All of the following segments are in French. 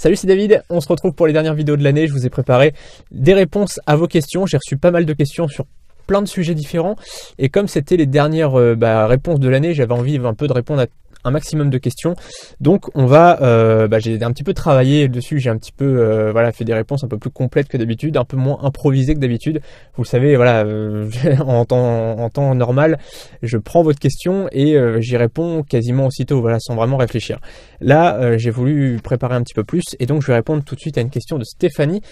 Salut, c'est David. On se retrouve pour les dernières vidéos de l'année. Je vous ai préparé des réponses à vos questions. J'ai reçu pas mal de questions sur plein de sujets différents. Et comme c'était les dernières euh, bah, réponses de l'année, j'avais envie un peu de répondre à un maximum de questions. Donc on va, euh, bah, j'ai un petit peu travaillé dessus, j'ai un petit peu euh, voilà fait des réponses un peu plus complètes que d'habitude, un peu moins improvisées que d'habitude. Vous le savez, voilà, euh, en, temps, en temps normal, je prends votre question et j'y réponds quasiment aussitôt, voilà, sans vraiment réfléchir. Là, j'ai voulu préparer un petit peu plus et donc je vais répondre tout de suite à une question de Stéphanie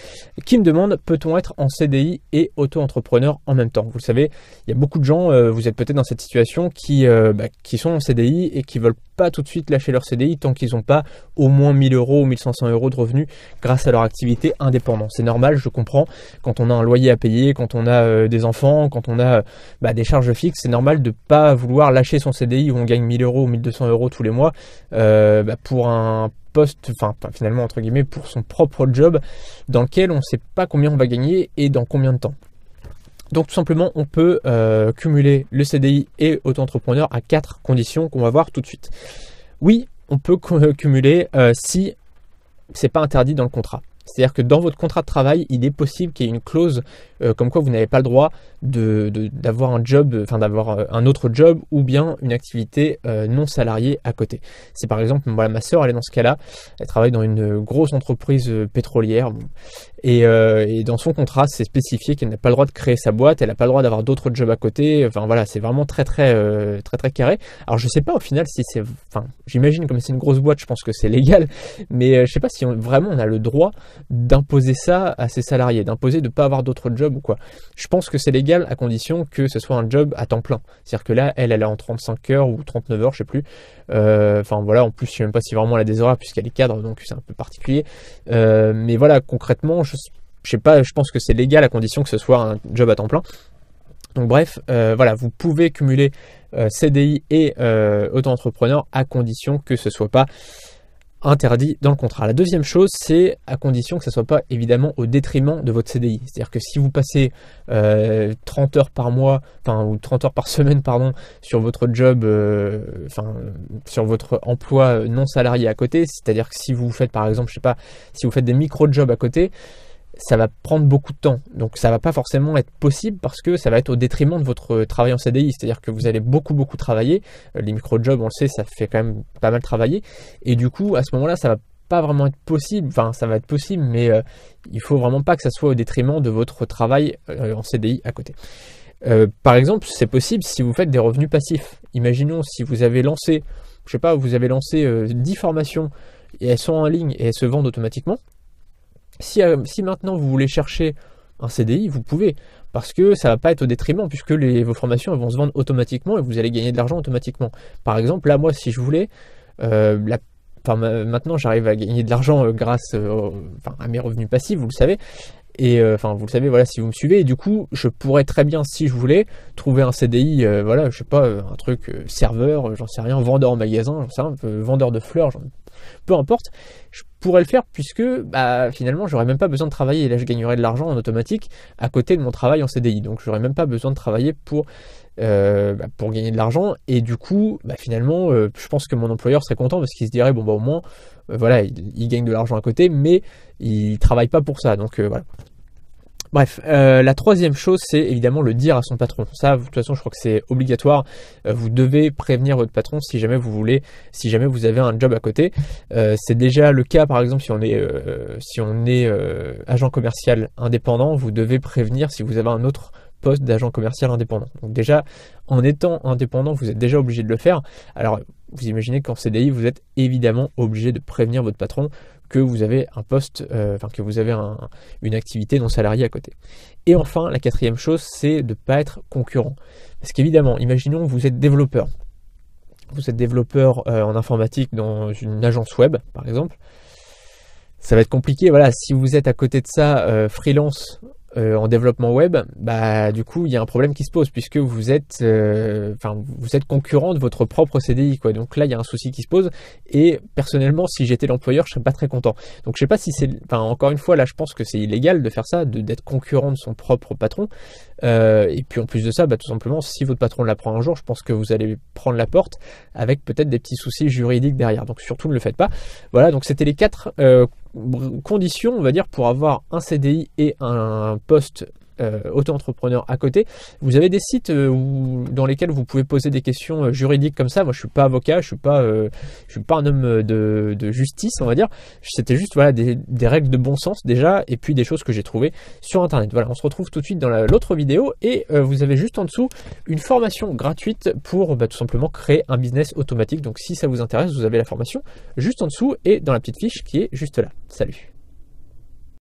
qui me demande peut-on être en CDI et auto-entrepreneur en même temps Vous le savez, il y a beaucoup de gens, vous êtes peut-être dans cette situation qui, bah, qui sont en CDI et qui veulent pas tout de suite lâcher leur CDI tant qu'ils n'ont pas au moins 1000 euros ou 1500 euros de revenus grâce à leur activité indépendante. C'est normal, je comprends. Quand on a un loyer à payer, quand on a euh, des enfants, quand on a euh, bah, des charges fixes, c'est normal de pas vouloir lâcher son CDI où on gagne 1000 euros ou 1200 euros tous les mois euh, bah, pour un poste, enfin finalement entre guillemets, pour son propre job dans lequel on ne sait pas combien on va gagner et dans combien de temps. Donc tout simplement, on peut euh, cumuler le CDI et auto-entrepreneur à quatre conditions qu'on va voir tout de suite. Oui, on peut cumuler si euh, si c'est pas interdit dans le contrat. C'est-à-dire que dans votre contrat de travail, il est possible qu'il y ait une clause euh, comme quoi vous n'avez pas le droit d'avoir de, un job, euh, enfin d'avoir euh, un autre job ou bien une activité non salariée à côté. C'est par exemple, voilà, ma soeur, elle est dans ce cas-là, elle travaille dans une grosse entreprise pétrolière et, dans son contrat, c'est spécifié qu'elle n'a pas le droit de créer sa boîte, elle n'a pas le droit d'avoir d'autres jobs à côté. Enfin voilà, c'est vraiment très très très, très carré. Alors je sais pas au final si c'est, enfin j'imagine comme c'est une grosse boîte, je pense que c'est légal, mais je ne sais pas si vraiment on a le droit d'imposer ça à ses salariés, d'imposer de ne pas avoir d'autres jobs ou quoi. Je pense que c'est légal à condition que ce soit un job à temps plein. C'est-à-dire que là, elle, elle est en 35 heures ou 39 heures, je sais plus. Euh, enfin voilà, en plus, je sais même pas si vraiment elle a des horaires puisqu'elle est cadre, donc c'est un peu particulier. Euh, mais voilà, concrètement, je, sais pas, je pense que c'est légal à condition que ce soit un job à temps plein. Donc bref, euh, voilà, vous pouvez cumuler CDI et auto-entrepreneur à condition que ce soit pas interdit dans le contrat. La deuxième chose, c'est à condition que ça ne soit pas évidemment au détriment de votre CDI. C'est-à-dire que si vous passez 30 euh, heures par mois, enfin ou 30 heures par semaine, pardon, sur votre job, euh, enfin sur votre emploi non salarié à côté, c'est-à-dire que si vous faites par exemple, je sais pas, si vous faites des micro-jobs à côté, ça va prendre beaucoup de temps. Donc ça va pas forcément être possible parce que ça va être au détriment de votre travail en CDI. C'est-à-dire que vous allez beaucoup beaucoup travailler. Euh, les micro-jobs, on le sait, ça fait quand même pas mal travailler. Et du coup, à ce moment-là, ça va pas vraiment être possible. Enfin, ça va être possible, mais euh, il faut vraiment pas que ça soit au détriment de votre travail euh, en CDI à côté. par exemple, c'est possible si vous faites des revenus passifs. Imaginons si vous avez lancé, je sais pas, vous avez lancé 10 formations et elles sont en ligne et elles se vendent automatiquement. Euh, si, maintenant vous voulez chercher un CDI, vous pouvez, parce que ça va pas être au détriment, puisque vos formations vont se vendre automatiquement et vous allez gagner de l'argent automatiquement. Par exemple, là, moi, si je voulais, euh, maintenant, j'arrive à gagner de l'argent euh, grâce à mes revenus passifs, vous le savez. Et enfin, vous le savez, voilà, si vous me suivez, et du coup, je pourrais très bien, si je voulais, trouver un CDI, voilà, je sais pas, un truc serveur, j'en sais rien, vendeur en magasin, vendeur de fleurs, peu importe pourrais le faire puisque bah, finalement j'aurais même pas besoin de travailler et là je gagnerais de l'argent en automatique à côté de mon travail en CDI donc j'aurais même pas besoin de travailler pour euh, bah, pour gagner de l'argent et du coup bah, finalement euh, je pense que mon employeur serait content parce qu'il se dirait bon bah au moins euh, voilà il, gagne de l'argent à côté mais il travaille pas pour ça donc voilà Bref, euh, la troisième chose, c'est évidemment le dire à son patron. Ça, de toute façon, je crois que c'est obligatoire. Euh, vous devez prévenir votre patron si jamais vous voulez, si jamais vous avez un job à côté. Euh, c'est déjà le cas, par exemple, si on est, si on est agent commercial indépendant, vous devez prévenir si vous avez un autre poste d'agent commercial indépendant. Donc déjà, en étant indépendant, vous êtes déjà obligé de le faire. Alors, vous imaginez qu'en CDI, vous êtes évidemment obligé de prévenir votre patron que vous avez un poste, euh, enfin que vous avez une activité non salariée à côté. Et enfin, la quatrième chose, c'est de ne pas être concurrent. Parce qu'évidemment, imaginons vous êtes développeur. Vous êtes développeur euh, en informatique dans une agence web, par exemple ça va être compliqué. Voilà, si vous êtes à côté de ça euh, freelance euh, en développement web, bah du coup il y a un problème qui se pose puisque vous êtes, euh, enfin vous êtes concurrent de votre propre CDI quoi. Donc là il y a un souci qui se pose et personnellement si j'étais l'employeur je serais pas très content. Donc je sais pas si c'est, enfin encore une fois là je pense que c'est illégal de faire ça, d'être concurrent de son propre patron. Euh, et puis en plus de ça, bah, tout simplement si votre patron l'apprend un jour, je pense que vous allez prendre la porte avec peut-être des petits soucis juridiques derrière. Donc surtout ne le faites pas. Voilà donc c'était les quatre conditions, on va dire, pour avoir un CDI et un poste euh, auto-entrepreneur à côté. Vous avez des sites euh, dans lesquels vous pouvez poser des questions euh, juridiques comme ça. Moi, je suis pas avocat, je suis pas, je suis pas un homme de, justice, on va dire. C'était juste voilà des, règles de bon sens déjà, et puis des choses que j'ai trouvées sur internet. Voilà, on se retrouve tout de suite dans l'autre vidéo, et vous avez juste en dessous une formation gratuite pour bah, tout simplement créer un business automatique. Donc, si ça vous intéresse, vous avez la formation juste en dessous et dans la petite fiche qui est juste là. Salut.